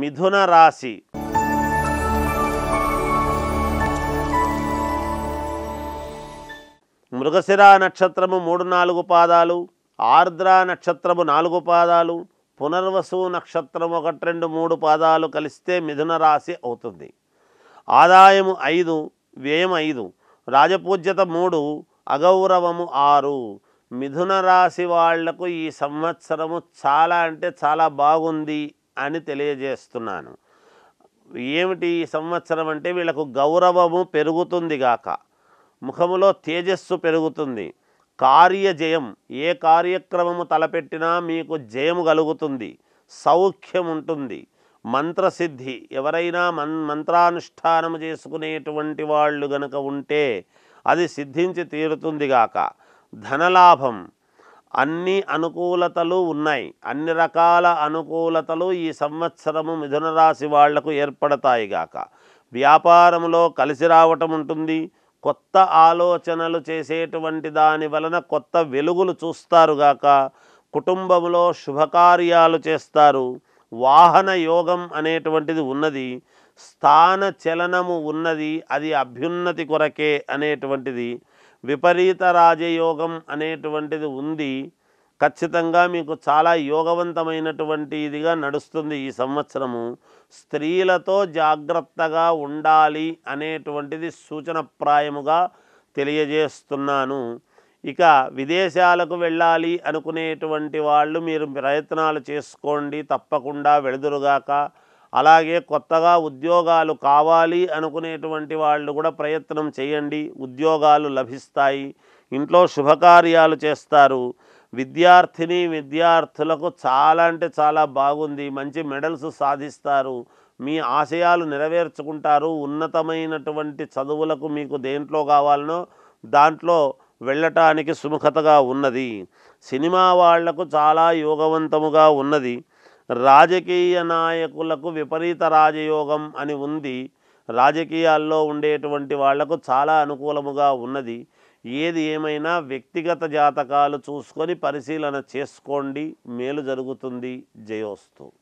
మిథున రాశి మృగశిర నక్షత్రము మూడు నాలుగు పాదాలు ఆర్ద్ర నక్షత్రము నాలుగు పాదాలు పునర్వసు నక్షత్రం ఒకటి రెండు మూడు పాదాలు కలిస్తే మిథున రాశి అవుతుంది ఆదాయము ఐదు వ్యయం ఐదు రాజపూజ్యత మూడు అగౌరవము ఆరు మిథున రాశి వాళ్లకు ఈ సంవత్సరము చాలా అంటే చాలా బాగుంది అని తెలియజేస్తున్నాను ఏమిటి ఈ సంవత్సరం అంటే వీళ్ళకు గౌరవము పెరుగుతుంది గాక ముఖములో తేజస్సు పెరుగుతుంది కార్య జయం ఏ కార్యక్రమము తలపెట్టినా మీకు జయము కలుగుతుంది సౌఖ్యం ఉంటుంది మంత్రసిద్ధి ఎవరైనా మన్ మంత్రానుష్ఠానము చేసుకునేటువంటి వాళ్ళు గనక ఉంటే అది సిద్ధించి తీరుతుంది గాక ధనలాభం అన్ని అనుకూలతలు ఉన్నాయి అన్ని రకాల అనుకూలతలు ఈ సంవత్సరము మిథున రాశి వాళ్లకు ఏర్పడతాయి గాక వ్యాపారంలో కలిసి రావటం ఉంటుంది కొత్త ఆలోచనలు చేసేటువంటి దాని వలన కొత్త వెలుగులు చూస్తారు గాక కుటుంబంలో శుభకార్యాలు చేస్తారు వాహన యోగం అనేటువంటిది ఉన్నది స్థాన చలనము ఉన్నది అది అభ్యున్నతి కొరకే అనేటువంటిది విపరీత రాజయోగం అనేటువంటిది ఉంది ఖచ్చితంగా మీకు చాలా యోగవంతమైనటువంటి ఇదిగా నడుస్తుంది ఈ సంవత్సరము స్త్రీలతో జాగ్రత్తగా ఉండాలి అనేటువంటిది సూచనప్రాయముగా తెలియజేస్తున్నాను ఇక విదేశాలకు వెళ్ళాలి అనుకునేటువంటి వాళ్ళు మీరు ప్రయత్నాలు చేసుకోండి తప్పకుండా వెళుదురుగాక అలాగే కొత్తగా ఉద్యోగాలు కావాలి అనుకునేటువంటి వాళ్ళు కూడా ప్రయత్నం చేయండి ఉద్యోగాలు లభిస్తాయి ఇంట్లో శుభకార్యాలు చేస్తారు విద్యార్థిని విద్యార్థులకు చాలా అంటే చాలా బాగుంది మంచి మెడల్స్ సాధిస్తారు మీ ఆశయాలు నెరవేర్చుకుంటారు ఉన్నతమైనటువంటి చదువులకు మీకు దేంట్లో కావాలనో దాంట్లో వెళ్ళటానికి సుముఖతగా ఉన్నది సినిమా వాళ్లకు చాలా యోగవంతముగా ఉన్నది రాజకీయ నాయకులకు విపరీత రాజయోగం అని ఉంది రాజకీయాల్లో ఉండేటువంటి వాళ్లకు చాలా అనుకూలముగా ఉన్నది ఏది ఏమైనా వ్యక్తిగత జాతకాలు చూసుకొని పరిశీలన చేసుకోండి మేలు జరుగుతుంది జయోస్తు